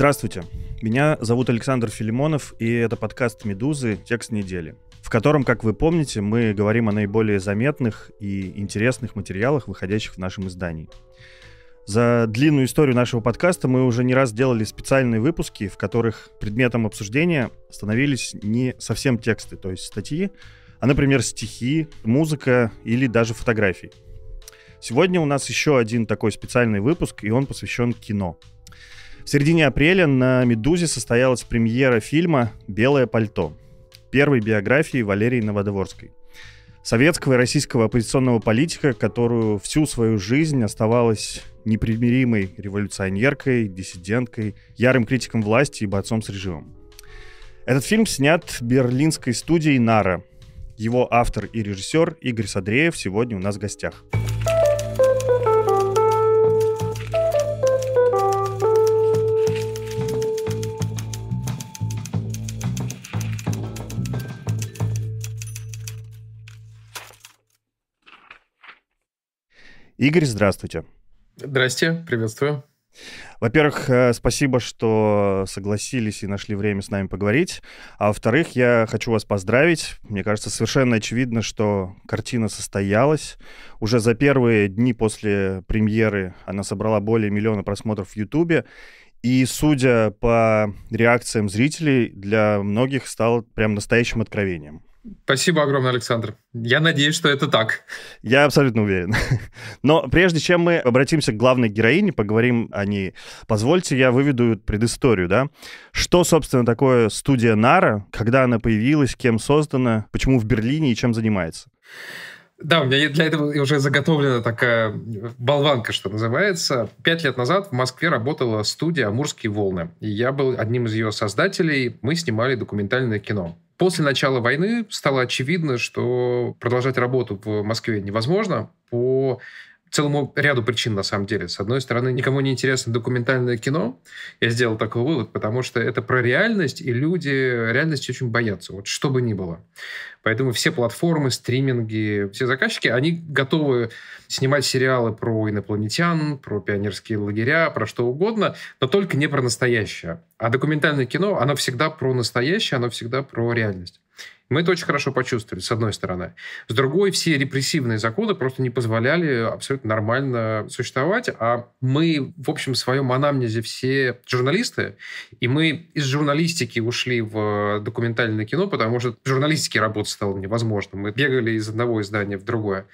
Здравствуйте, меня зовут Александр Филимонов, и это подкаст «Медузы. Текст недели», в котором, как вы помните, мы говорим о наиболее заметных и интересных материалах, выходящих в нашем издании. За длинную историю нашего подкаста мы уже не раз делали специальные выпуски, в которых предметом обсуждения становились не совсем тексты, то есть статьи, а, например, стихи, музыка или даже фотографии. Сегодня у нас еще один такой специальный выпуск, и он посвящен кино — в середине апреля на «Медузе» состоялась премьера фильма «Белое пальто», первой биографии Валерии Новодворской советского и российского оппозиционного политика, которую всю свою жизнь оставалась непримиримой революционеркой, диссиденткой, ярым критиком власти и бойцом с режимом. Этот фильм снят берлинской студией «Нара». Его автор и режиссер Игорь Садреев сегодня у нас в гостях. Игорь, здравствуйте. Здрасте, приветствую. Во-первых, э, спасибо, что согласились и нашли время с нами поговорить. А во-вторых, я хочу вас поздравить. Мне кажется, совершенно очевидно, что картина состоялась. Уже за первые дни после премьеры она собрала более миллиона просмотров в Ютубе. И, судя по реакциям зрителей, для многих стало прям настоящим откровением. Спасибо огромное, Александр. Я надеюсь, что это так. Я абсолютно уверен. Но прежде чем мы обратимся к главной героине, поговорим о ней, позвольте я выведу предысторию, да? Что, собственно, такое студия Нара, когда она появилась, кем создана, почему в Берлине и чем занимается? Да, у меня для этого уже заготовлена такая болванка, что называется. Пять лет назад в Москве работала студия «Амурские волны», и я был одним из ее создателей. Мы снимали документальное кино. После начала войны стало очевидно, что продолжать работу в Москве невозможно по целому ряду причин, на самом деле. С одной стороны, никому не интересно документальное кино. Я сделал такой вывод, потому что это про реальность, и люди реальности очень боятся, вот что бы ни было. Поэтому все платформы, стриминги, все заказчики, они готовы снимать сериалы про инопланетян, про пионерские лагеря, про что угодно, но только не про настоящее. А документальное кино, оно всегда про настоящее, оно всегда про реальность. Мы ну, это очень хорошо почувствовали, с одной стороны. С другой, все репрессивные законы просто не позволяли абсолютно нормально существовать, а мы, в общем, в своем анамнезе все журналисты, и мы из журналистики ушли в документальное кино, потому что журналистики работать стало невозможно. Мы бегали из одного издания в другое.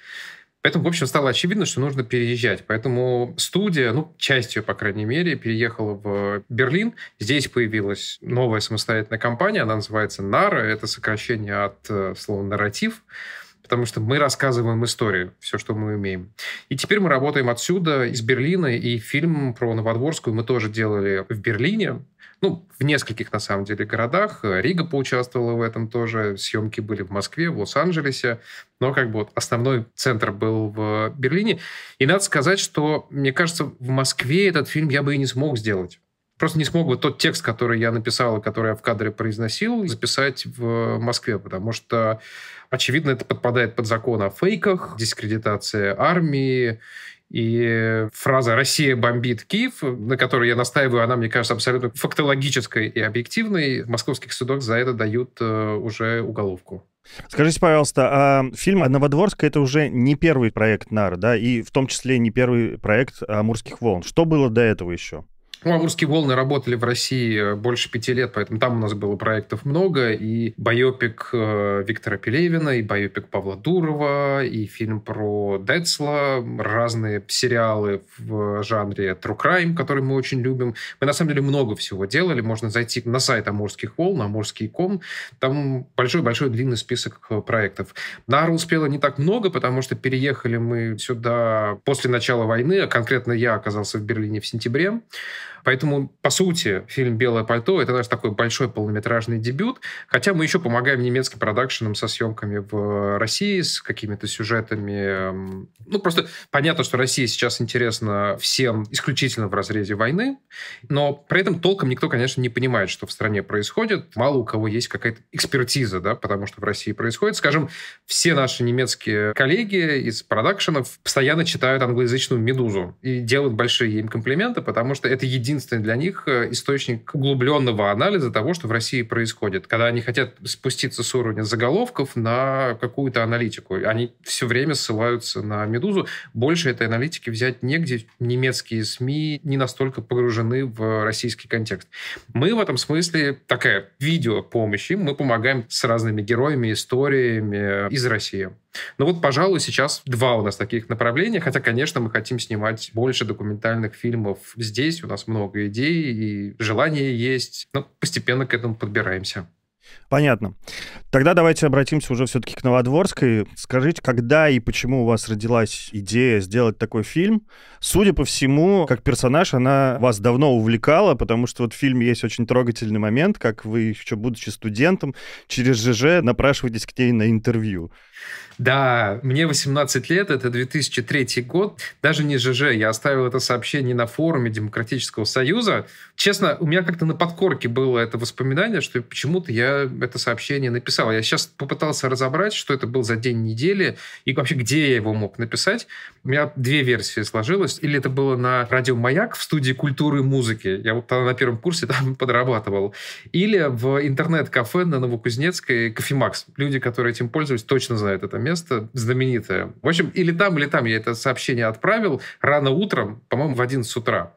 Поэтому, в общем, стало очевидно, что нужно переезжать. Поэтому студия, ну, частью, по крайней мере, переехала в Берлин. Здесь появилась новая самостоятельная компания, она называется «Нара». Это сокращение от э, слова «нарратив» потому что мы рассказываем историю, все, что мы умеем. И теперь мы работаем отсюда, из Берлина, и фильм про Новодворскую мы тоже делали в Берлине, ну, в нескольких, на самом деле, городах. Э, Рига поучаствовала в этом тоже. Съемки были в Москве, в Лос-Анджелесе. Но как бы вот основной центр был в Берлине. И надо сказать, что, мне кажется, в Москве этот фильм я бы и не смог сделать просто не смог бы тот текст, который я написал и который я в кадре произносил, записать в Москве, потому что, очевидно, это подпадает под закон о фейках, дискредитация армии и фраза «Россия бомбит Киев», на которую я настаиваю, она, мне кажется, абсолютно фактологической и объективной. В московских судах за это дают э, уже уголовку. Скажите, пожалуйста, а фильм «Новодворская» — это уже не первый проект НАР, да, и в том числе не первый проект «Амурских волн». Что было до этого еще? Ну, «Амурские волны» работали в России э, больше пяти лет, поэтому там у нас было проектов много, и биопик э, Виктора Пелевина, и биопик Павла Дурова, и фильм про Децла, разные сериалы в жанре True Crime, который мы очень любим. Мы, на самом деле, много всего делали. Можно зайти на сайт «Амурских волн», Ком, Там большой-большой длинный список э, проектов. Нара успела не так много, потому что переехали мы сюда после начала войны, а конкретно я оказался в Берлине в сентябре. Поэтому, по сути, фильм «Белое пальто» — это наш такой большой полнометражный дебют, хотя мы еще помогаем немецким продакшенам со съемками в России, с какими-то сюжетами. Эм, ну, просто понятно, что Россия сейчас интересна всем исключительно в разрезе войны, но при этом толком никто, конечно, не понимает, что в стране происходит. Мало у кого есть какая-то экспертиза, да, потому что в России происходит. Скажем, все наши немецкие коллеги из продакшенов постоянно читают англоязычную «Медузу» и делают большие им комплименты, потому что это единственное единственный для них э, источник углубленного анализа того, что в России происходит. Когда они хотят спуститься с уровня заголовков на какую-то аналитику, они все время ссылаются на «Медузу». Больше этой аналитики взять негде. Немецкие СМИ не настолько погружены в российский контекст. Мы в этом смысле такая видео помощи. Мы помогаем с разными героями, историями из России. Ну вот, пожалуй, сейчас два у нас таких направления, хотя, конечно, мы хотим снимать больше документальных фильмов здесь, у нас много идей и желания есть, но постепенно к этому подбираемся. Понятно. Тогда давайте обратимся уже все-таки к Новодворской. Скажите, когда и почему у вас родилась идея сделать такой фильм? Судя по всему, как персонаж, она вас давно увлекала, потому что вот в фильме есть очень трогательный момент, как вы еще будучи студентом, через ЖЖ напрашиваетесь к ней на интервью. Да, мне 18 лет, это 2003 год. Даже не ЖЖ, я оставил это сообщение на форуме Демократического Союза. Честно, у меня как-то на подкорке было это воспоминание, что почему-то я это сообщение написал. Я сейчас попытался разобрать, что это был за день недели и вообще, где я его мог написать. У меня две версии сложилось. Или это было на радио «Маяк» в студии культуры и музыки. Я вот на первом курсе там подрабатывал. Или в интернет-кафе на Новокузнецкой «Кофемакс». Люди, которые этим пользуются, точно знают это место. Знаменитое. В общем, или там, или там я это сообщение отправил рано утром, по-моему, в 11 утра.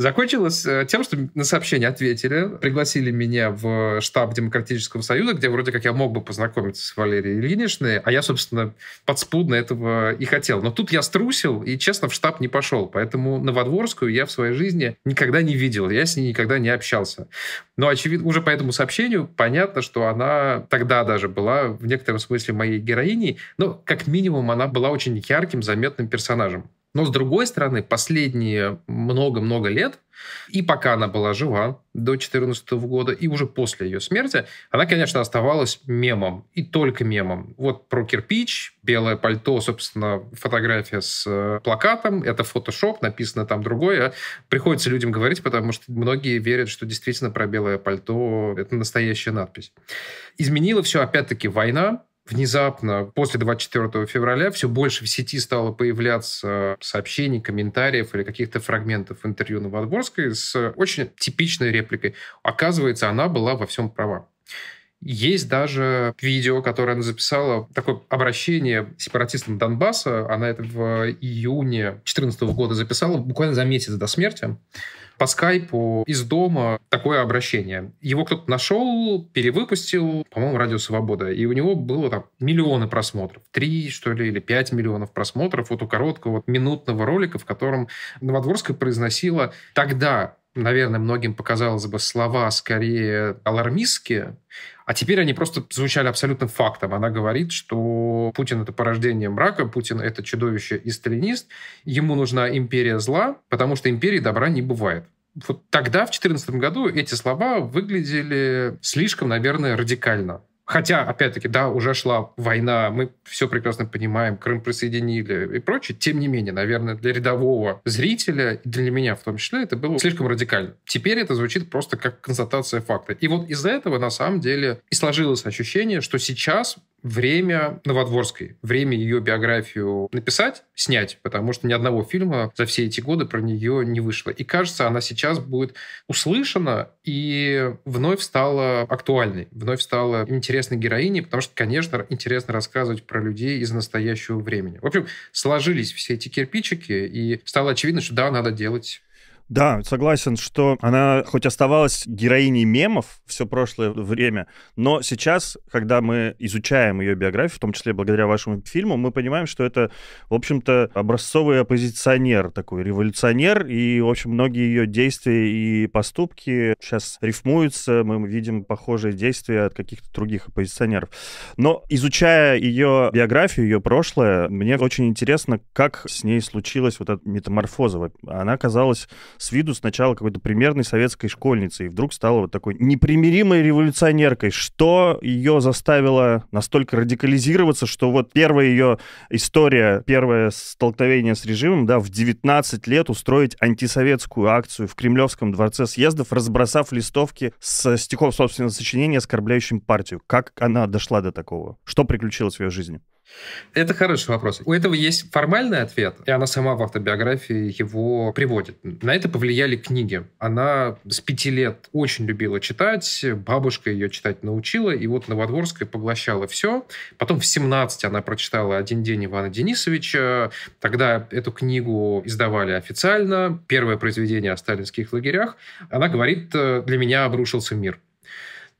Закончилось э, тем, что на сообщение ответили, пригласили меня в штаб Демократического Союза, где вроде как я мог бы познакомиться с Валерией Ильиничной, а я, собственно, подспудно этого и хотел. Но тут я струсил и, честно, в штаб не пошел, поэтому Новодворскую я в своей жизни никогда не видел, я с ней никогда не общался. Но, очевидно, уже по этому сообщению понятно, что она тогда даже была в некотором смысле моей героиней, но, как минимум, она была очень ярким, заметным персонажем. Но, с другой стороны, последние много-много лет, и пока она была жива до 2014 года, и уже после ее смерти, она, конечно, оставалась мемом, и только мемом. Вот про кирпич, белое пальто, собственно, фотография с э, плакатом, это фотошоп, написано там другое. Приходится людям говорить, потому что многие верят, что действительно про белое пальто это настоящая надпись. Изменила все, опять-таки, война, внезапно после 24 февраля все больше в сети стало появляться сообщений, комментариев или каких-то фрагментов интервью Новодворской с очень типичной репликой. Оказывается, она была во всем права. Есть даже видео, которое она записала, такое обращение сепаратистам Донбасса. Она это в июне 2014 года записала, буквально за месяц до смерти. По скайпу из дома такое обращение. Его кто-то нашел, перевыпустил, по-моему, «Радио Свобода». И у него было там миллионы просмотров. Три, что ли, или пять миллионов просмотров вот у короткого минутного ролика, в котором Новодворская произносила тогда наверное, многим показалось бы, слова скорее алармистские, а теперь они просто звучали абсолютным фактом. Она говорит, что Путин — это порождение мрака, Путин — это чудовище и сталинист, ему нужна империя зла, потому что империи добра не бывает. Вот тогда, в 2014 году, эти слова выглядели слишком, наверное, радикально. Хотя, опять-таки, да, уже шла война, мы все прекрасно понимаем, Крым присоединили и прочее. Тем не менее, наверное, для рядового зрителя, и для меня в том числе, это было слишком радикально. Теперь это звучит просто как констатация факта. И вот из-за этого, на самом деле, и сложилось ощущение, что сейчас время Новодворской, время ее биографию написать, снять, потому что ни одного фильма за все эти годы про нее не вышло. И кажется, она сейчас будет услышана и вновь стала актуальной, вновь стала интересной героиней, потому что, конечно, интересно рассказывать про людей из настоящего времени. В общем, сложились все эти кирпичики, и стало очевидно, что да, надо делать да, согласен, что она хоть оставалась героиней мемов все прошлое время, но сейчас, когда мы изучаем ее биографию, в том числе благодаря вашему фильму, мы понимаем, что это, в общем-то, образцовый оппозиционер, такой революционер, и, в общем, многие ее действия и поступки сейчас рифмуются, мы видим похожие действия от каких-то других оппозиционеров. Но изучая ее биографию, ее прошлое, мне очень интересно, как с ней случилась вот эта метаморфоза. Она оказалась с виду сначала какой-то примерной советской школьницей, и вдруг стала вот такой непримиримой революционеркой. Что ее заставило настолько радикализироваться, что вот первая ее история, первое столкновение с режимом, да, в 19 лет устроить антисоветскую акцию в Кремлевском дворце съездов, разбросав листовки с стихов собственного сочинения, оскорбляющим партию. Как она дошла до такого? Что приключилось в ее жизни? Это хороший вопрос. У этого есть формальный ответ, и она сама в автобиографии его приводит. На это повлияли книги. Она с пяти лет очень любила читать, бабушка ее читать научила, и вот Новодворская поглощала все. Потом в 17 она прочитала «Один день Ивана Денисовича». Тогда эту книгу издавали официально. Первое произведение о сталинских лагерях. Она говорит, для меня обрушился мир.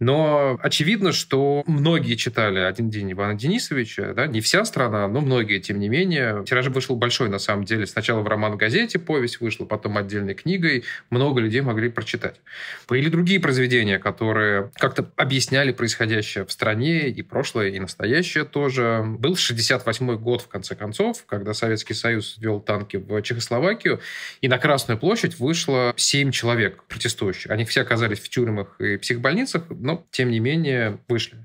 Но очевидно, что многие читали «Один день Ивана Денисовича», да, не вся страна, но многие, тем не менее. Тираж вышел большой, на самом деле. Сначала в роман-газете повесть вышла, потом отдельной книгой. Много людей могли прочитать. Были другие произведения, которые как-то объясняли происходящее в стране, и прошлое, и настоящее тоже. Был 68 год, в конце концов, когда Советский Союз ввел танки в Чехословакию, и на Красную площадь вышло 7 человек протестующих. Они все оказались в тюрьмах и психбольницах, но, тем не менее, вышли.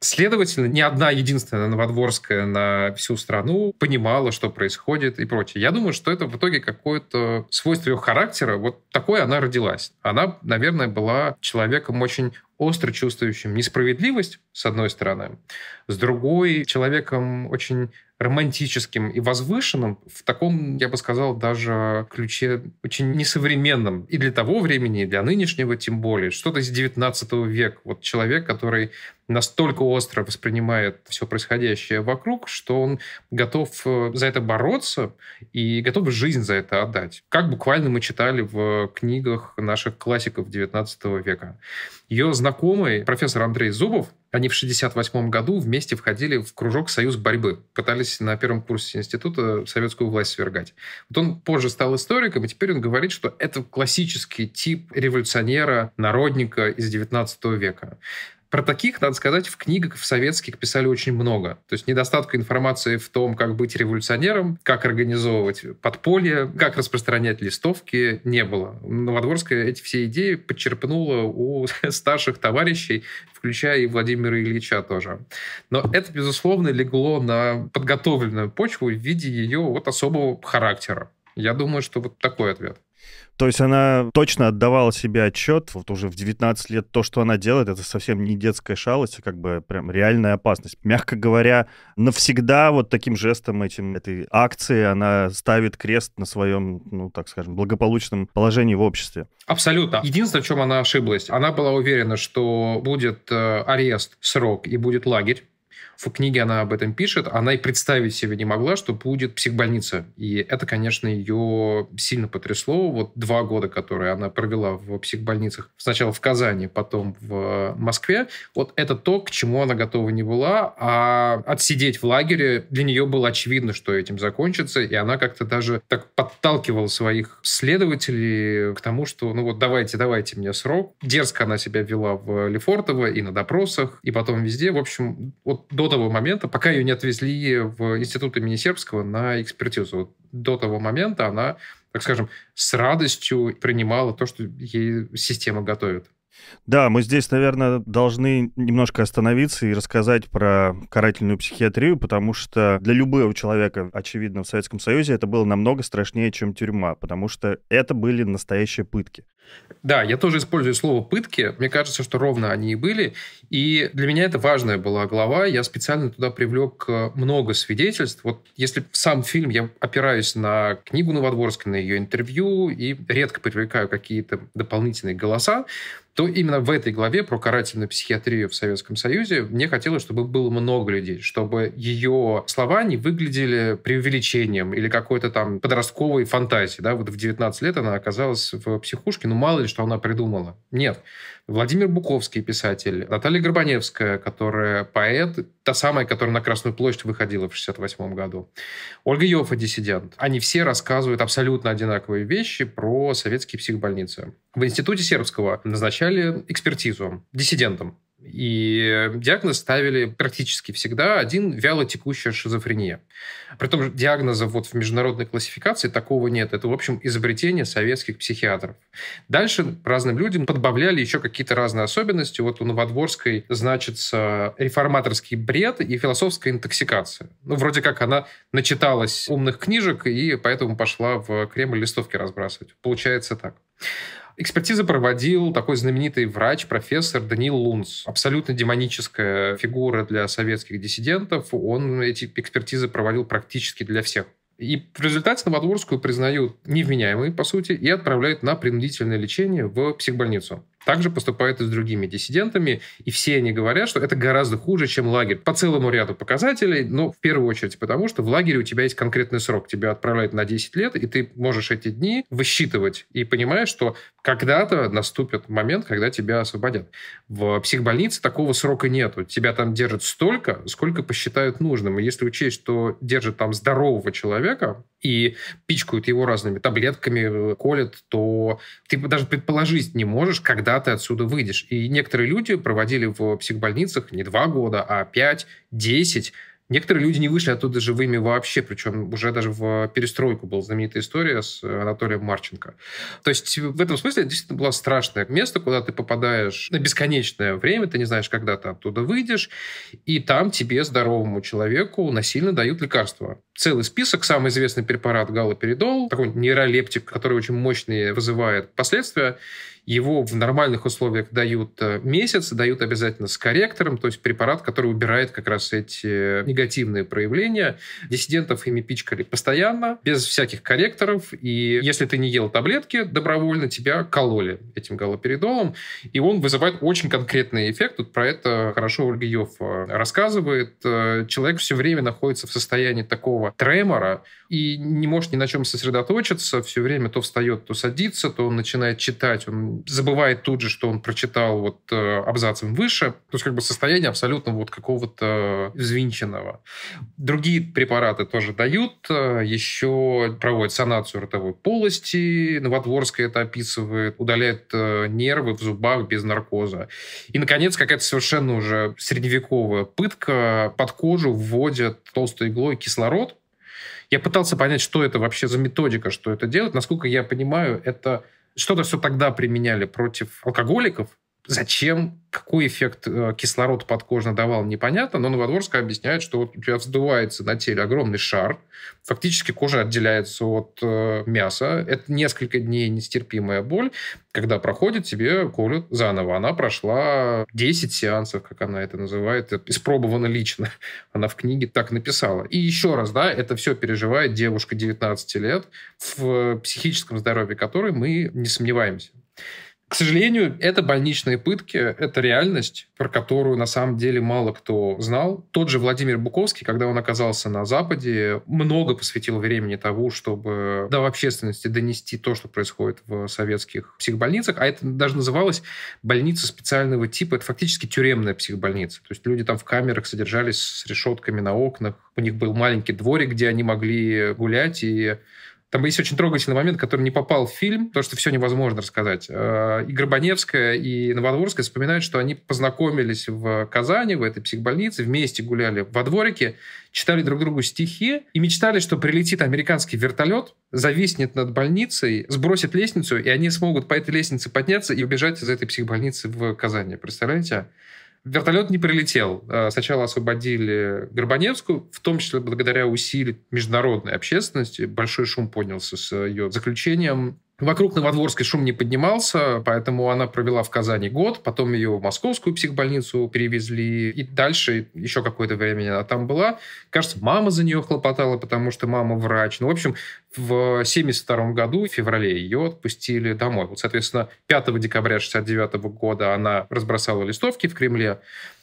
Следовательно, ни одна единственная Новодворская на всю страну понимала, что происходит и прочее. Я думаю, что это в итоге какое-то свойство ее характера. Вот такой она родилась. Она, наверное, была человеком очень остро чувствующим несправедливость, с одной стороны, с другой, человеком очень романтическим и возвышенным, в таком, я бы сказал, даже ключе очень несовременном и для того времени, и для нынешнего тем более. Что-то из 19 века. Вот человек, который настолько остро воспринимает все происходящее вокруг, что он готов э, за это бороться и готов жизнь за это отдать. Как буквально мы читали в книгах наших классиков XIX века. Ее знакомый, профессор Андрей Зубов, они в 1968 году вместе входили в кружок «Союз борьбы». Пытались на первом курсе института советскую власть свергать. Вот он позже стал историком, и теперь он говорит, что это классический тип революционера, народника из XIX века. Про таких, надо сказать, в книгах в советских писали очень много. То есть недостатка информации в том, как быть революционером, как организовывать подполье, как распространять листовки, не было. Новодворская эти все идеи подчерпнула у старших товарищей, включая и Владимира Ильича тоже. Но это, безусловно, легло на подготовленную почву в виде ее вот особого характера. Я думаю, что вот такой ответ. То есть она точно отдавала себе отчет, вот уже в 19 лет то, что она делает, это совсем не детская шалость, а как бы прям реальная опасность. Мягко говоря, навсегда вот таким жестом этим, этой акции она ставит крест на своем, ну так скажем, благополучном положении в обществе. Абсолютно. Единственное, в чем она ошиблась, она была уверена, что будет э, арест, срок и будет лагерь. В книге она об этом пишет. Она и представить себе не могла, что будет психбольница. И это, конечно, ее сильно потрясло. Вот два года, которые она провела в психбольницах, сначала в Казани, потом в Москве, вот это то, к чему она готова не была. А отсидеть в лагере для нее было очевидно, что этим закончится. И она как-то даже так подталкивала своих следователей к тому, что ну вот давайте, давайте мне срок. Дерзко она себя вела в Лефортово и на допросах, и потом везде. В общем, вот до того момента, пока ее не отвезли в институт имени Сербского на экспертизу, до того момента она, так скажем, с радостью принимала то, что ей система готовит. Да, мы здесь, наверное, должны немножко остановиться и рассказать про карательную психиатрию, потому что для любого человека, очевидно, в Советском Союзе это было намного страшнее, чем тюрьма, потому что это были настоящие пытки. Да, я тоже использую слово «пытки». Мне кажется, что ровно они и были. И для меня это важная была глава. Я специально туда привлек э, много свидетельств. Вот если сам фильм, я опираюсь на книгу Новодворской, на ее интервью, и редко привлекаю какие-то дополнительные голоса, то именно в этой главе про карательную психиатрию в Советском Союзе мне хотелось, чтобы было много людей, чтобы ее слова не выглядели преувеличением или какой-то там подростковой фантазией. Да? Вот в 19 лет она оказалась в психушке, ну мало ли, что она придумала. Нет. Владимир Буковский, писатель, Наталья Горбаневская, которая поэт, та самая, которая на Красную площадь выходила в 68 году, Ольга Йофа, диссидент. Они все рассказывают абсолютно одинаковые вещи про советские психбольницы. В Институте Сербского назначали экспертизу диссидентам. И диагноз ставили практически всегда один вяло текущая шизофрения. Притом диагноза вот в международной классификации такого нет. Это, в общем, изобретение советских психиатров. Дальше разным людям подбавляли еще какие-то разные особенности. Вот у Новодворской значится реформаторский бред и философская интоксикация. Ну, вроде как она начиталась умных книжек и поэтому пошла в Кремль листовки разбрасывать. Получается так. Экспертизы проводил такой знаменитый врач, профессор Даниил Лунц. Абсолютно демоническая фигура для советских диссидентов. Он эти экспертизы проводил практически для всех. И в результате Новодворскую признают невменяемой, по сути, и отправляют на принудительное лечение в психбольницу также поступает и с другими диссидентами, и все они говорят, что это гораздо хуже, чем лагерь. По целому ряду показателей, но в первую очередь потому, что в лагере у тебя есть конкретный срок. Тебя отправляют на 10 лет, и ты можешь эти дни высчитывать и понимаешь, что когда-то наступит момент, когда тебя освободят. В психбольнице такого срока нету. Тебя там держат столько, сколько посчитают нужным. И если учесть, что держат там здорового человека, и пичкают его разными таблетками, э, колят, то ты даже предположить не можешь, когда ты отсюда выйдешь. И некоторые люди проводили в психбольницах не два года, а пять, десять, Некоторые люди не вышли оттуда живыми вообще, причем уже даже в перестройку была знаменитая история с э, Анатолием Марченко. То есть в этом смысле это действительно было страшное место, куда ты попадаешь на бесконечное время, ты не знаешь, когда ты оттуда выйдешь, и там тебе, здоровому человеку, насильно дают лекарства. Целый список, самый известный препарат галоперидол, такой нейролептик, который очень мощный вызывает последствия, его в нормальных условиях дают э, месяц, дают обязательно с корректором, то есть препарат, который убирает как раз эти негативные проявления. Диссидентов ими пичкали постоянно, без всяких корректоров. И если ты не ел таблетки, добровольно тебя кололи этим галоперидолом. И он вызывает очень конкретный эффект. Тут про это хорошо Ольга Йов э, рассказывает. Э, человек все время находится в состоянии такого тремора и не может ни на чем сосредоточиться. Все время то встает, то садится, то он начинает читать, он забывает тут же, что он прочитал вот э, абзацем выше. То есть как бы состояние абсолютно вот какого-то взвинченного. Другие препараты тоже дают. Э, Еще проводят санацию ротовой полости. Новотворская это описывает. Удаляет э, нервы в зубах без наркоза. И, наконец, какая-то совершенно уже средневековая пытка. Под кожу вводят толстой иглой кислород, я пытался понять, что это вообще за методика, что это делать. Насколько я понимаю, это что-то все тогда применяли против алкоголиков, Зачем? Какой эффект э, кислород подкожно давал, непонятно, но Новодворская объясняет, что вот у тебя вздувается на теле огромный шар, фактически кожа отделяется от э, мяса, это несколько дней нестерпимая боль, когда проходит, тебе колют заново. Она прошла 10 сеансов, как она это называет, э, испробована лично. Она в книге так написала. И еще раз, да, это все переживает девушка 19 лет, в психическом здоровье которой мы не сомневаемся. К сожалению, это больничные пытки, это реальность, про которую на самом деле мало кто знал. Тот же Владимир Буковский, когда он оказался на Западе, много посвятил времени тому, чтобы до общественности донести то, что происходит в советских психбольницах. А это даже называлось больница специального типа. Это фактически тюремная психбольница. То есть люди там в камерах содержались с решетками на окнах. У них был маленький дворик, где они могли гулять и там есть очень трогательный момент, который не попал в фильм, то, что все невозможно рассказать. Э, и Горбаневская, и Новодворская вспоминают, что они познакомились в Казани, в этой психбольнице, вместе гуляли во дворике, читали друг другу стихи и мечтали, что прилетит американский вертолет, зависнет над больницей, сбросит лестницу, и они смогут по этой лестнице подняться и убежать из этой психбольницы в Казани. Представляете? Вертолет не прилетел. А, сначала освободили Горбаневскую, в том числе благодаря усилиям международной общественности. Большой шум поднялся с ее заключением. Вокруг Новодворской шум не поднимался, поэтому она провела в Казани год, потом ее в московскую психбольницу перевезли, и дальше еще какое-то время она там была. Кажется, мама за нее хлопотала, потому что мама врач. Ну, в общем, в 72 году, в феврале, ее отпустили домой. Вот, соответственно, 5 декабря 69 года она разбросала листовки в Кремле,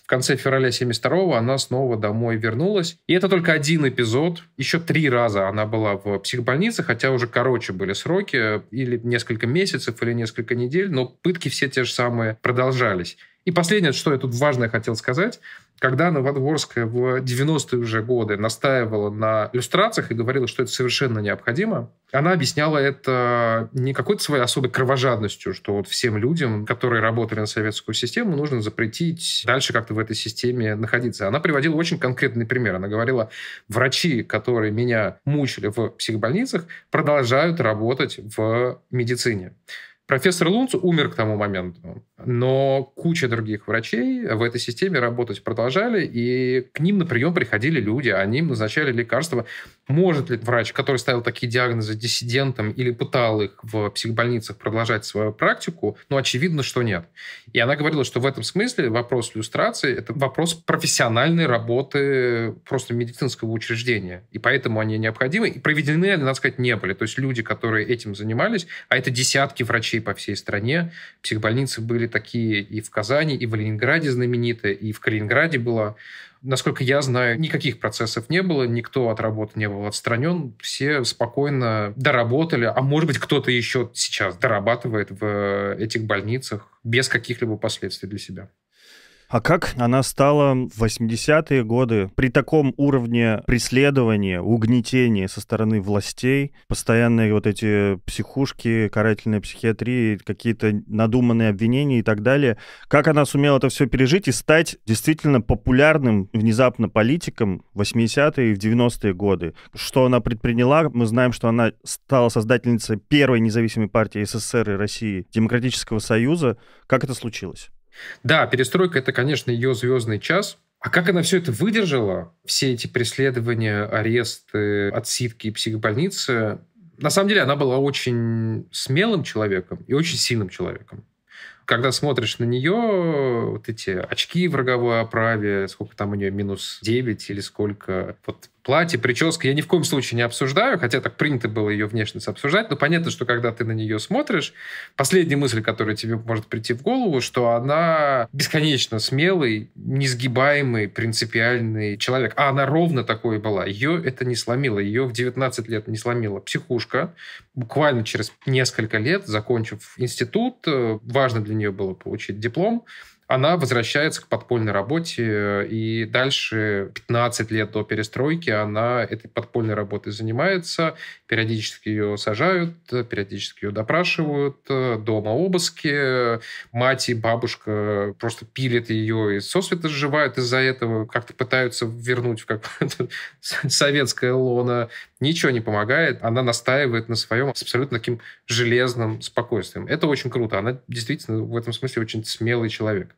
конце февраля 72-го она снова домой вернулась. И это только один эпизод. Еще три раза она была в психбольнице, хотя уже короче были сроки, или несколько месяцев, или несколько недель, но пытки все те же самые продолжались. И последнее, что я тут важное хотел сказать, когда Новодворская в 90-е уже годы настаивала на иллюстрациях и говорила, что это совершенно необходимо, она объясняла это не какой-то своей особой кровожадностью, что вот всем людям, которые работали на советскую систему, нужно запретить дальше как-то в этой системе находиться. Она приводила очень конкретный пример. Она говорила, врачи, которые меня мучили в психбольницах, продолжают работать в медицине. Профессор Лунц умер к тому моменту. Но куча других врачей в этой системе работать продолжали, и к ним на прием приходили люди, они им назначали лекарства. Может ли врач, который ставил такие диагнозы диссидентам или пытал их в психбольницах продолжать свою практику? Ну, очевидно, что нет. И она говорила, что в этом смысле вопрос иллюстрации – это вопрос профессиональной работы просто медицинского учреждения. И поэтому они необходимы. И проведены они, надо сказать, не были. То есть люди, которые этим занимались, а это десятки врачей по всей стране, психбольницы были такие и в Казани, и в Ленинграде знаменитые, и в Калининграде было, Насколько я знаю, никаких процессов не было, никто от работы не был отстранен, все спокойно доработали, а может быть кто-то еще сейчас дорабатывает в э, этих больницах без каких-либо последствий для себя. А как она стала в 80-е годы при таком уровне преследования, угнетения со стороны властей, постоянные вот эти психушки, карательная психиатрия, какие-то надуманные обвинения и так далее, как она сумела это все пережить и стать действительно популярным внезапно политиком в 80-е и в 90-е годы? Что она предприняла? Мы знаем, что она стала создательницей первой независимой партии СССР и России Демократического Союза. Как это случилось? Да, перестройка это, конечно, ее звездный час. А как она все это выдержала, все эти преследования, аресты, отсидки и психбольницы, на самом деле она была очень смелым человеком и очень сильным человеком. Когда смотришь на нее, вот эти очки в роговой оправе, сколько там у нее, минус 9 или сколько, вот платье, прическа я ни в коем случае не обсуждаю, хотя так принято было ее внешность обсуждать, но понятно, что когда ты на нее смотришь, последняя мысль, которая тебе может прийти в голову, что она бесконечно смелый, несгибаемый, принципиальный человек. А она ровно такой была. Ее это не сломило. Ее в 19 лет не сломила психушка. Буквально через несколько лет, закончив институт, э, важно для нее было получить диплом, она возвращается к подпольной работе, и дальше 15 лет до перестройки она этой подпольной работой занимается, периодически ее сажают, периодически ее допрашивают, дома обыски, мать и бабушка просто пилят ее и сосвета сживают из-за этого, как-то пытаются вернуть в какое-то советское лоно. Ничего не помогает, она настаивает на своем с абсолютно таким железным спокойствием. Это очень круто, она действительно в этом смысле очень смелый человек.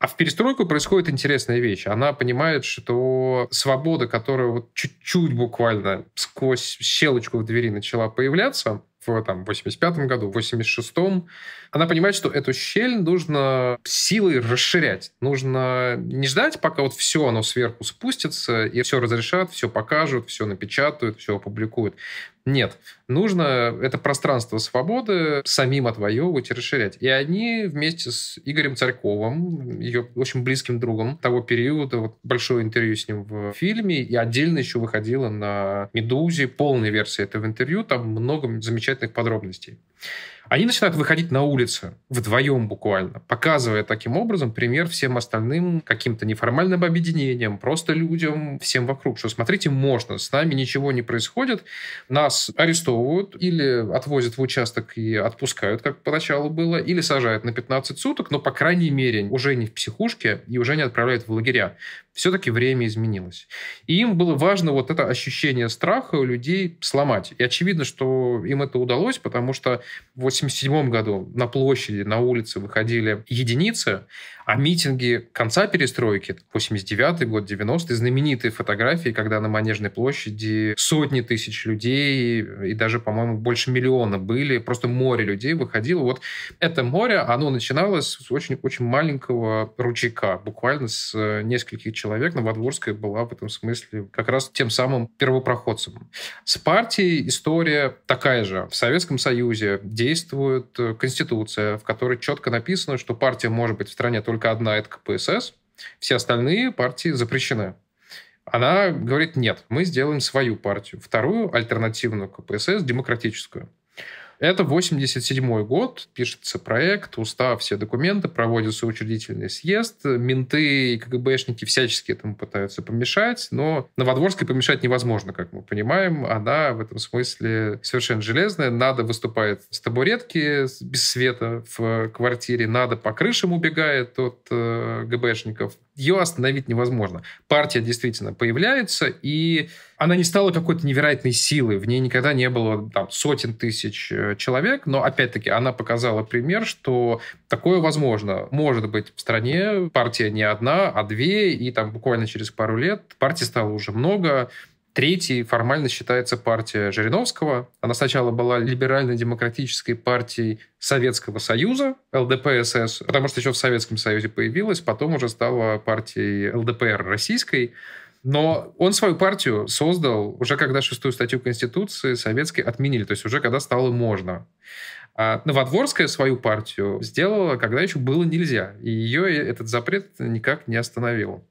А в перестройку происходит интересная вещь. Она понимает, что свобода, которая вот чуть-чуть буквально сквозь щелочку в двери начала появляться, в там, 85-м году, в 86-м, она понимает, что эту щель нужно силой расширять. Нужно не ждать, пока вот все оно сверху спустится, и все разрешат, все покажут, все напечатают, все опубликуют. Нет, нужно это пространство свободы самим отвоевывать и расширять. И они вместе с Игорем Царьковым, ее очень близким другом того периода, вот большое интервью с ним в фильме, и отдельно еще выходила на «Медузе» полная версия этого интервью, там много замечательных подробностей. Они начинают выходить на улицы вдвоем буквально, показывая таким образом пример всем остальным каким-то неформальным объединениям, просто людям, всем вокруг, что смотрите, можно, с нами ничего не происходит, нас арестовывают или отвозят в участок и отпускают, как поначалу было, или сажают на 15 суток, но, по крайней мере, уже не в психушке и уже не отправляют в лагеря. Все-таки время изменилось. И им было важно вот это ощущение страха у людей сломать. И очевидно, что им это удалось, потому что 8 1987 году на площади, на улице выходили единицы, а митинги конца перестройки, 89-й год, 90-й, знаменитые фотографии, когда на Манежной площади сотни тысяч людей и даже, по-моему, больше миллиона были, просто море людей выходило. Вот это море, оно начиналось с очень-очень маленького ручейка, буквально с э, нескольких человек. Новодворская была в этом смысле как раз тем самым первопроходцем. С партией история такая же. В Советском Союзе действует э, Конституция, в которой четко написано, что партия может быть в стране только только одна это КПСС, все остальные партии запрещены. Она говорит, нет, мы сделаем свою партию, вторую альтернативную КПСС, демократическую. Это 87 год, пишется проект, устав, все документы, проводится учредительный съезд, менты и КГБшники всячески этому пытаются помешать, но Новодворской помешать невозможно, как мы понимаем, она в этом смысле совершенно железная, Надо выступает с табуретки без света в квартире, Надо по крышам убегает от э, ГБшников, ее остановить невозможно. Партия действительно появляется, и она не стала какой-то невероятной силой. В ней никогда не было там, сотен тысяч э, человек, но опять-таки она показала пример, что такое возможно. Может быть, в стране партия не одна, а две, и там буквально через пару лет партий стало уже много, Третьей формально считается партия Жириновского. Она сначала была либерально-демократической партией Советского Союза, ЛДПСС, потому что еще в Советском Союзе появилась, потом уже стала партией ЛДПР российской. Но он свою партию создал уже когда шестую статью Конституции советской отменили, то есть уже когда стало можно. А Новодворская свою партию сделала, когда еще было нельзя, и ее этот запрет никак не остановил.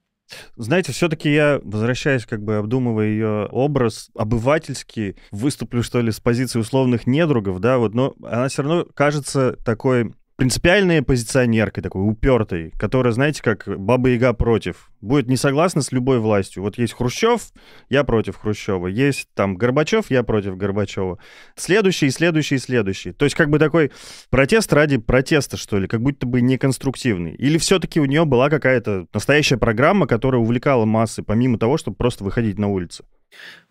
Знаете, все-таки я, возвращаясь, как бы обдумывая ее образ, обывательский, выступлю, что ли, с позиции условных недругов, да, вот, но она все равно кажется такой принципиальной позиционеркой такой, упертой, которая, знаете, как баба-яга против. Будет не согласна с любой властью. Вот есть Хрущев, я против Хрущева. Есть там Горбачев, я против Горбачева. Следующий, следующий, следующий. То есть как бы такой протест ради протеста, что ли, как будто бы неконструктивный. Или все-таки у нее была какая-то настоящая программа, которая увлекала массы, помимо того, чтобы просто выходить на улицу?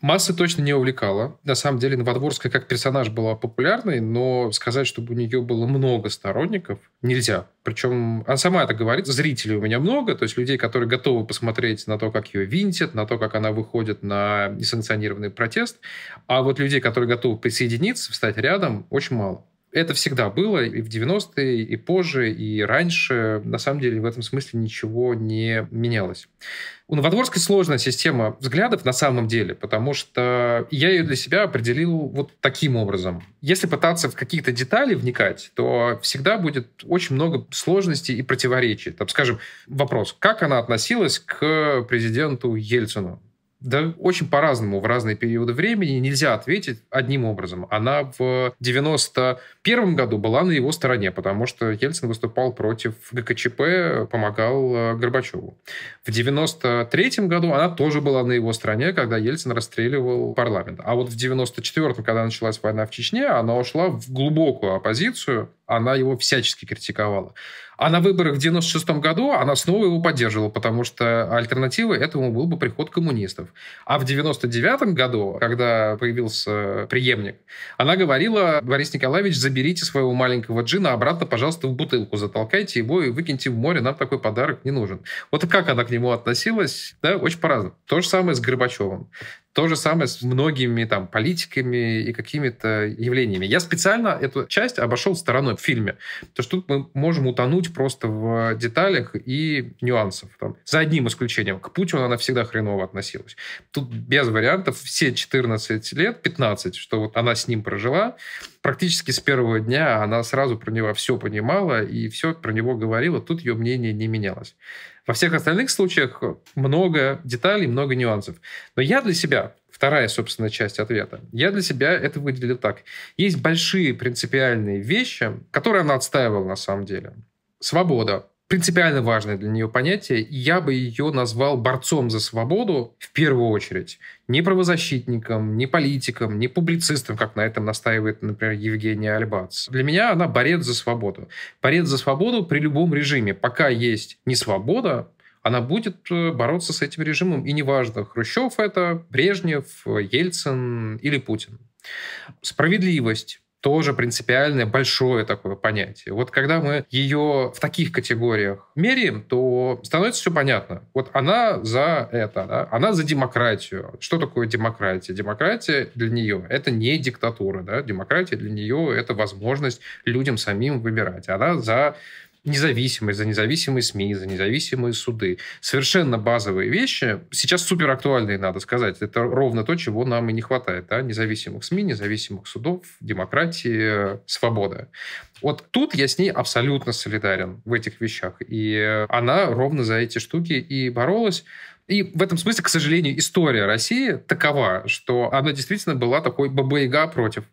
Массы точно не увлекала. На самом деле Новодворская как персонаж была популярной, но сказать, чтобы у нее было много сторонников, нельзя. Причем она сама это говорит, зрителей у меня много, то есть людей, которые готовы посмотреть на то, как ее винтят, на то, как она выходит на несанкционированный протест. А вот людей, которые готовы присоединиться, встать рядом, очень мало. Это всегда было и в 90-е, и позже, и раньше. На самом деле в этом смысле ничего не менялось. У Новодворской сложная система взглядов на самом деле, потому что я ее для себя определил вот таким образом. Если пытаться в какие-то детали вникать, то всегда будет очень много сложностей и противоречий. Там, скажем, вопрос, как она относилась к президенту Ельцину? Да очень по-разному в разные периоды времени. Нельзя ответить одним образом. Она в 91 году была на его стороне, потому что Ельцин выступал против ГКЧП, помогал э, Горбачеву. В 93 году она тоже была на его стороне, когда Ельцин расстреливал парламент. А вот в 94 когда началась война в Чечне, она ушла в глубокую оппозицию, она его всячески критиковала. А на выборах в 96 году она снова его поддерживала, потому что альтернатива этому был бы приход коммунистов. А в 99 году, когда появился преемник, она говорила, Борис Николаевич, заберите своего маленького джина обратно, пожалуйста, в бутылку, затолкайте его и выкиньте в море, нам такой подарок не нужен. Вот как она к нему относилась, да, очень по-разному. То же самое с Горбачевым. То же самое с многими там политиками и какими-то явлениями. Я специально эту часть обошел стороной в фильме, потому что тут мы можем утонуть просто в деталях и нюансов. Там, за одним исключением, к Путину она всегда хреново относилась. Тут без вариантов все 14 лет, 15, что вот она с ним прожила, практически с первого дня она сразу про него все понимала и все про него говорила, тут ее мнение не менялось. Во всех остальных случаях много деталей, много нюансов. Но я для себя, вторая, собственно, часть ответа, я для себя это выделил так. Есть большие принципиальные вещи, которые она отстаивала на самом деле. Свобода, принципиально важное для нее понятие, и я бы ее назвал борцом за свободу в первую очередь. Не правозащитником, не политиком, не публицистом, как на этом настаивает, например, Евгения Альбац. Для меня она борец за свободу. Борец за свободу при любом режиме. Пока есть не свобода, она будет э, бороться с этим режимом. И неважно, Хрущев это, Брежнев, Ельцин или Путин. Справедливость тоже принципиальное большое такое понятие. Вот когда мы ее в таких категориях меряем, то становится все понятно. Вот она за это, да? она за демократию. Что такое демократия? Демократия для нее — это не диктатура. Да? Демократия для нее — это возможность людям самим выбирать. Она за независимость, за независимые СМИ, за независимые суды. Совершенно базовые вещи, сейчас супер актуальные, надо сказать. Это ровно то, чего нам и не хватает. Да? Независимых СМИ, независимых судов, демократии, свобода. Вот тут я с ней абсолютно солидарен в этих вещах. И она ровно за эти штуки и боролась. И в этом смысле, к сожалению, история России такова, что она действительно была такой бабайга против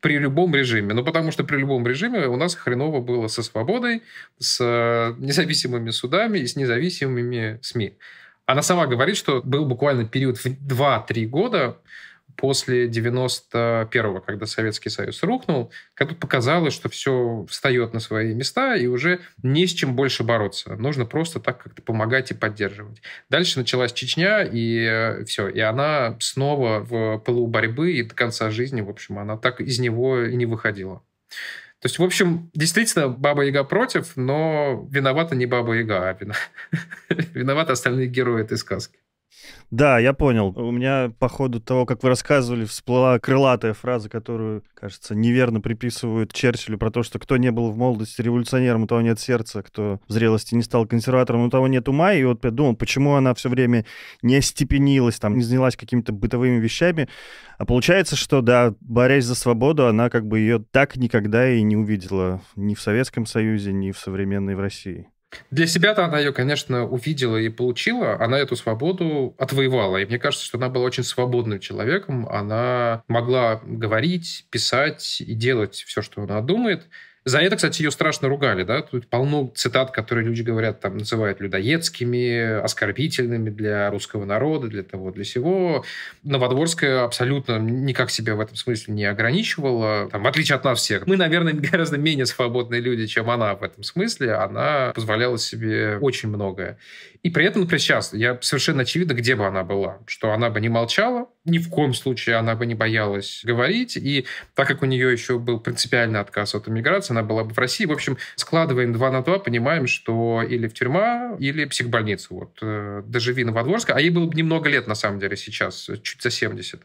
при любом режиме. Ну, потому что при любом режиме у нас хреново было со свободой, с э, независимыми судами и с независимыми СМИ. Она сама говорит, что был буквально период в 2-3 года, после 91-го, когда Советский Союз рухнул, когда показалось, что все встает на свои места и уже не с чем больше бороться. Нужно просто так как-то помогать и поддерживать. Дальше началась Чечня, и э, все. И она снова в пылу борьбы, и до конца жизни, в общем, она так из него и не выходила. То есть, в общем, действительно, Баба Яга против, но виновата не Баба Яга, а вина... виноваты остальные герои этой сказки. Да, я понял. У меня по ходу того, как вы рассказывали, всплыла крылатая фраза, которую, кажется, неверно приписывают Черчиллю про то, что кто не был в молодости революционером, у того нет сердца, кто в зрелости не стал консерватором, у того нет ума. И вот я думал, почему она все время не остепенилась, там, не занялась какими-то бытовыми вещами. А получается, что, да, борясь за свободу, она как бы ее так никогда и не увидела ни в Советском Союзе, ни в современной в России. Для себя-то она ее, конечно, увидела и получила. Она эту свободу отвоевала. И мне кажется, что она была очень свободным человеком. Она могла говорить, писать и делать все, что она думает. За это, кстати, ее страшно ругали, да, тут полно цитат, которые люди говорят, там, называют людоедскими, оскорбительными для русского народа, для того, для всего. Новодворская абсолютно никак себя в этом смысле не ограничивала, там, в отличие от нас всех. Мы, наверное, гораздо менее свободные люди, чем она в этом смысле. Она позволяла себе очень многое. И при этом, например, сейчас я совершенно очевидно, где бы она была, что она бы не молчала, ни в коем случае она бы не боялась говорить. И так как у нее еще был принципиальный отказ от иммиграции она была бы в России. В общем, складываем два на два, понимаем, что или в тюрьма, или психбольницу. Вот э, доживи Новодворска. А ей было бы немного лет, на самом деле, сейчас, чуть за 70.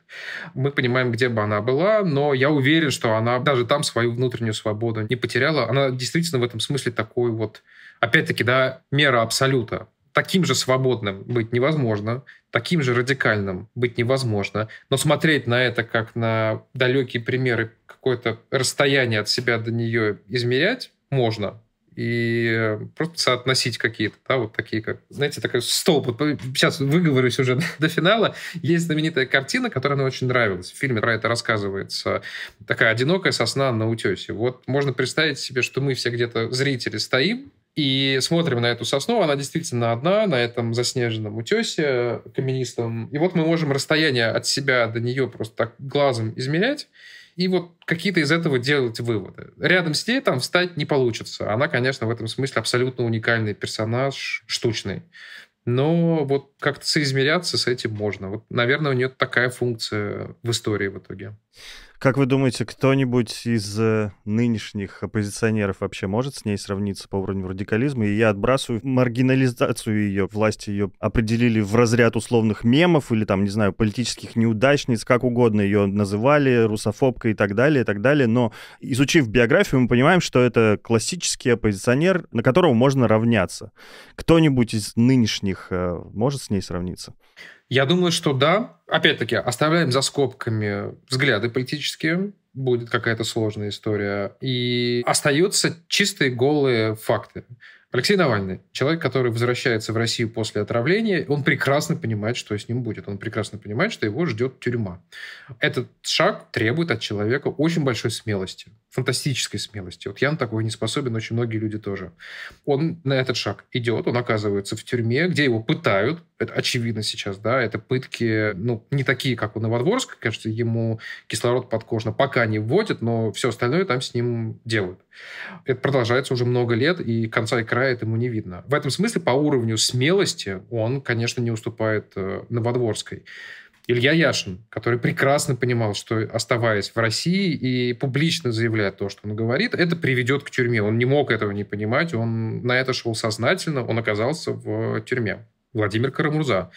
Мы понимаем, где бы она была, но я уверен, что она даже там свою внутреннюю свободу не потеряла. Она действительно в этом смысле такой вот, опять-таки, да, мера абсолюта таким же свободным быть невозможно, таким же радикальным быть невозможно, но смотреть на это как на далекие примеры, какое-то расстояние от себя до нее измерять можно, и просто соотносить какие-то, да, вот такие, как, знаете, такой столб. Вот сейчас выговорюсь уже до финала. Есть знаменитая картина, которая мне очень нравилась. В фильме про это рассказывается. Такая одинокая сосна на утесе. Вот можно представить себе, что мы все где-то, зрители, стоим, и смотрим на эту сосну, она действительно одна на этом заснеженном утесе каменистом. И вот мы можем расстояние от себя до нее просто так глазом измерять и вот какие-то из этого делать выводы. Рядом с ней там встать не получится. Она, конечно, в этом смысле абсолютно уникальный персонаж, штучный. Но вот как-то соизмеряться с этим можно. Вот, наверное, у нее такая функция в истории в итоге. Как вы думаете, кто-нибудь из э, нынешних оппозиционеров вообще может с ней сравниться по уровню радикализма? И я отбрасываю маргинализацию ее. Власти ее определили в разряд условных мемов или там, не знаю, политических неудачниц, как угодно ее называли, русофобка и так далее, и так далее. Но изучив биографию, мы понимаем, что это классический оппозиционер, на которого можно равняться. Кто-нибудь из нынешних э, может с ней сравниться? Я думаю, что да. Опять-таки, оставляем за скобками взгляды политические, будет какая-то сложная история. И остаются чистые голые факты. Алексей Навальный, человек, который возвращается в Россию после отравления, он прекрасно понимает, что с ним будет. Он прекрасно понимает, что его ждет тюрьма. Этот шаг требует от человека очень большой смелости, фантастической смелости. Вот я на такое не способен, очень многие люди тоже. Он на этот шаг идет, он оказывается в тюрьме, где его пытают, это очевидно сейчас, да, это пытки, ну, не такие, как у Новодворска, кажется, ему кислород подкожно пока не вводят, но все остальное там с ним делают. Это продолжается уже много лет, и конца и края этому не видно. В этом смысле по уровню смелости он, конечно, не уступает э, Новодворской. Илья Яшин, который прекрасно понимал, что оставаясь в России и публично заявляя то, что он говорит, это приведет к тюрьме. Он не мог этого не понимать, он на это шел сознательно, он оказался в э, тюрьме. Владимир Карамурза.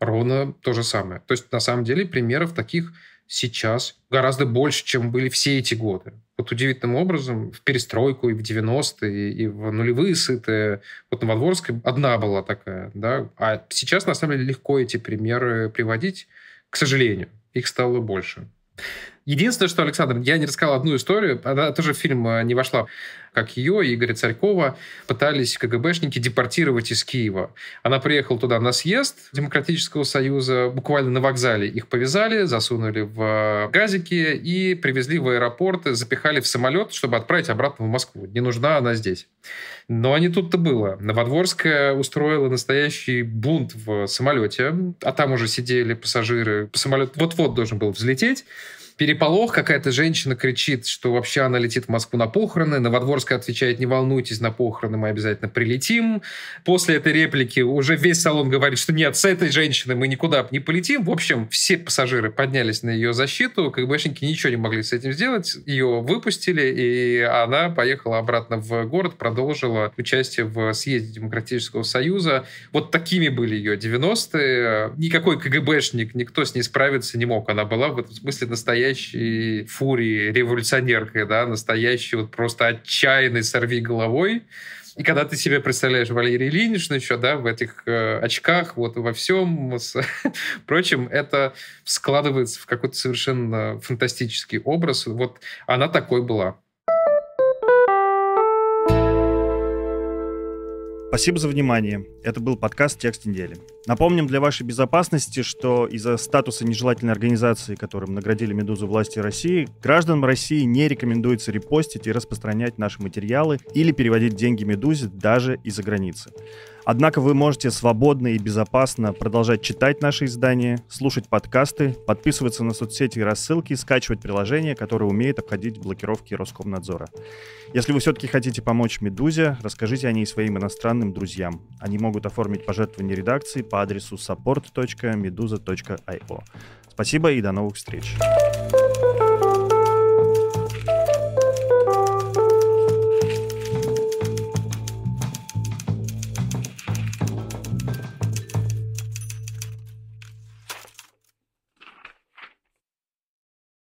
Ровно то же самое. То есть, на самом деле, примеров таких сейчас гораздо больше, чем были все эти годы. Вот удивительным образом в перестройку и в 90-е, и в нулевые сытые. Вот Новодворская одна была такая, да. А сейчас, на самом деле, легко эти примеры приводить, к сожалению. Их стало больше. Единственное, что, Александр, я не рассказал одну историю, она тоже в фильм э, не вошла, как ее, Игоря Царькова, пытались КГБшники депортировать из Киева. Она приехала туда на съезд Демократического Союза, буквально на вокзале их повязали, засунули в э, газики и привезли в аэропорт, запихали в самолет, чтобы отправить обратно в Москву. Не нужна она здесь. Но не тут-то было. Новодворская устроила настоящий бунт в самолете, а там уже сидели пассажиры. Самолет вот-вот должен был взлететь переполох, какая-то женщина кричит, что вообще она летит в Москву на похороны, Новодворская отвечает, не волнуйтесь, на похороны мы обязательно прилетим. После этой реплики уже весь салон говорит, что нет, с этой женщиной мы никуда не полетим. В общем, все пассажиры поднялись на ее защиту, КГБшники ничего не могли с этим сделать, ее выпустили, и она поехала обратно в город, продолжила участие в съезде Демократического Союза. Вот такими были ее 90-е. Никакой КГБшник, никто с ней справиться не мог. Она была в этом смысле настоящей настоящей фурии, революционеркой, да, настоящей вот просто отчаянной сорви головой. И когда ты себе представляешь Валерию Ильиничну еще, да, в этих э, очках, вот во всем, с прочим, это складывается в какой-то совершенно фантастический образ. Вот она такой была. Спасибо за внимание. Это был подкаст «Текст недели». Напомним для вашей безопасности, что из-за статуса нежелательной организации, которым наградили «Медузу» власти России, гражданам России не рекомендуется репостить и распространять наши материалы или переводить деньги «Медузе» даже из-за границы. Однако вы можете свободно и безопасно продолжать читать наши издания, слушать подкасты, подписываться на соцсети и рассылки, скачивать приложения, которые умеют обходить блокировки Роскомнадзора. Если вы все-таки хотите помочь «Медузе», расскажите о ней своим иностранным друзьям. Они могут оформить пожертвование редакции по адресу support.meduza.io. Спасибо и до новых встреч. thank you